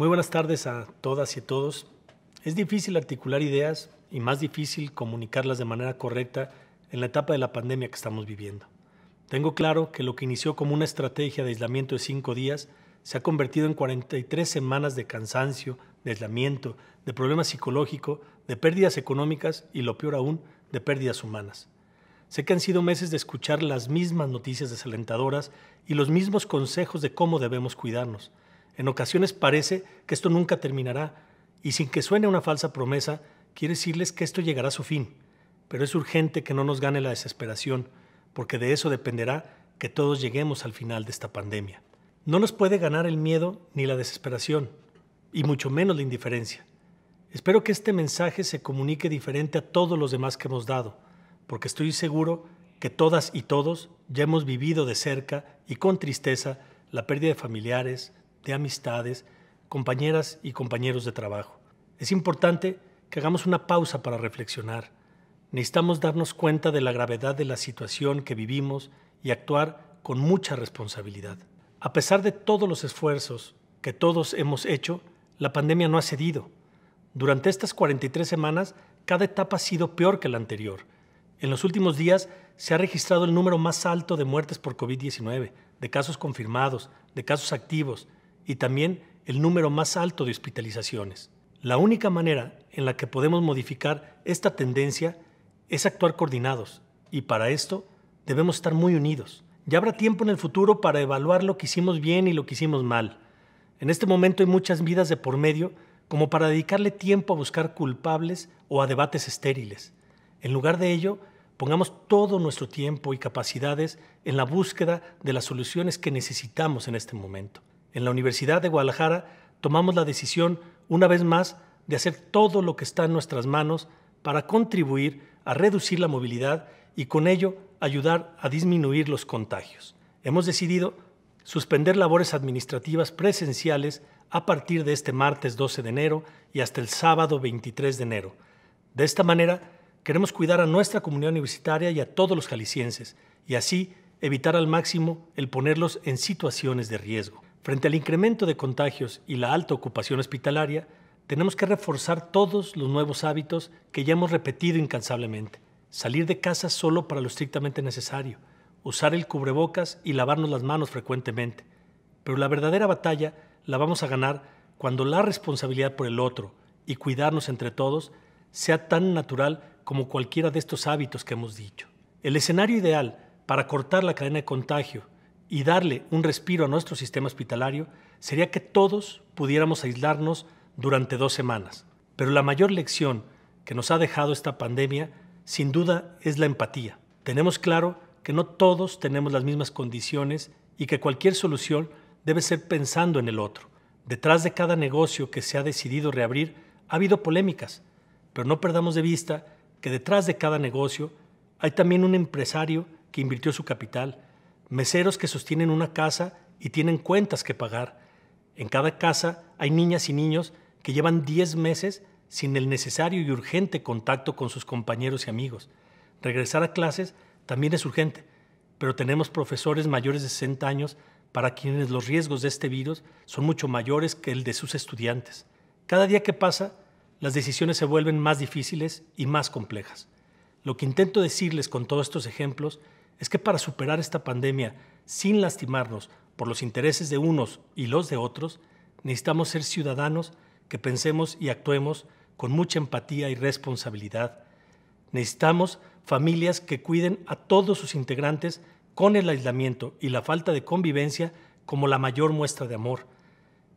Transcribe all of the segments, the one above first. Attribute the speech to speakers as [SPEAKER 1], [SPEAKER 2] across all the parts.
[SPEAKER 1] Muy buenas tardes a todas y a todos. Es difícil articular ideas y más difícil comunicarlas de manera correcta en la etapa de la pandemia que estamos viviendo. Tengo claro que lo que inició como una estrategia de aislamiento de cinco días se ha convertido en 43 semanas de cansancio, de aislamiento, de problemas psicológico, de pérdidas económicas y, lo peor aún, de pérdidas humanas. Sé que han sido meses de escuchar las mismas noticias desalentadoras y los mismos consejos de cómo debemos cuidarnos, en ocasiones parece que esto nunca terminará y sin que suene una falsa promesa, quiero decirles que esto llegará a su fin. Pero es urgente que no nos gane la desesperación, porque de eso dependerá que todos lleguemos al final de esta pandemia. No nos puede ganar el miedo ni la desesperación, y mucho menos la indiferencia. Espero que este mensaje se comunique diferente a todos los demás que hemos dado, porque estoy seguro que todas y todos ya hemos vivido de cerca y con tristeza la pérdida de familiares, de amistades, compañeras y compañeros de trabajo. Es importante que hagamos una pausa para reflexionar. Necesitamos darnos cuenta de la gravedad de la situación que vivimos y actuar con mucha responsabilidad. A pesar de todos los esfuerzos que todos hemos hecho, la pandemia no ha cedido. Durante estas 43 semanas, cada etapa ha sido peor que la anterior. En los últimos días se ha registrado el número más alto de muertes por COVID-19, de casos confirmados, de casos activos, y también el número más alto de hospitalizaciones. La única manera en la que podemos modificar esta tendencia es actuar coordinados y para esto debemos estar muy unidos. Ya habrá tiempo en el futuro para evaluar lo que hicimos bien y lo que hicimos mal. En este momento hay muchas vidas de por medio como para dedicarle tiempo a buscar culpables o a debates estériles. En lugar de ello, pongamos todo nuestro tiempo y capacidades en la búsqueda de las soluciones que necesitamos en este momento en la Universidad de Guadalajara tomamos la decisión, una vez más, de hacer todo lo que está en nuestras manos para contribuir a reducir la movilidad y con ello ayudar a disminuir los contagios. Hemos decidido suspender labores administrativas presenciales a partir de este martes 12 de enero y hasta el sábado 23 de enero. De esta manera, queremos cuidar a nuestra comunidad universitaria y a todos los jaliscienses y así evitar al máximo el ponerlos en situaciones de riesgo. Frente al incremento de contagios y la alta ocupación hospitalaria, tenemos que reforzar todos los nuevos hábitos que ya hemos repetido incansablemente. Salir de casa solo para lo estrictamente necesario, usar el cubrebocas y lavarnos las manos frecuentemente. Pero la verdadera batalla la vamos a ganar cuando la responsabilidad por el otro y cuidarnos entre todos sea tan natural como cualquiera de estos hábitos que hemos dicho. El escenario ideal para cortar la cadena de contagio y darle un respiro a nuestro sistema hospitalario sería que todos pudiéramos aislarnos durante dos semanas. Pero la mayor lección que nos ha dejado esta pandemia, sin duda, es la empatía. Tenemos claro que no todos tenemos las mismas condiciones y que cualquier solución debe ser pensando en el otro. Detrás de cada negocio que se ha decidido reabrir ha habido polémicas, pero no perdamos de vista que detrás de cada negocio hay también un empresario que invirtió su capital, meseros que sostienen una casa y tienen cuentas que pagar. En cada casa hay niñas y niños que llevan 10 meses sin el necesario y urgente contacto con sus compañeros y amigos. Regresar a clases también es urgente, pero tenemos profesores mayores de 60 años para quienes los riesgos de este virus son mucho mayores que el de sus estudiantes. Cada día que pasa, las decisiones se vuelven más difíciles y más complejas. Lo que intento decirles con todos estos ejemplos es que para superar esta pandemia sin lastimarnos por los intereses de unos y los de otros, necesitamos ser ciudadanos que pensemos y actuemos con mucha empatía y responsabilidad. Necesitamos familias que cuiden a todos sus integrantes con el aislamiento y la falta de convivencia como la mayor muestra de amor.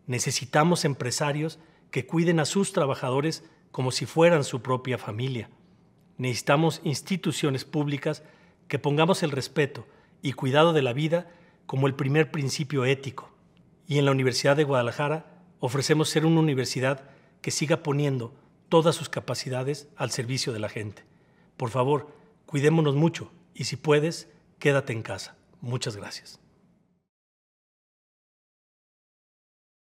[SPEAKER 1] Necesitamos empresarios que cuiden a sus trabajadores como si fueran su propia familia. Necesitamos instituciones públicas que pongamos el respeto y cuidado de la vida como el primer principio ético. Y en la Universidad de Guadalajara ofrecemos ser una universidad que siga poniendo todas sus capacidades al servicio de la gente. Por favor, cuidémonos mucho y si puedes, quédate en casa. Muchas gracias.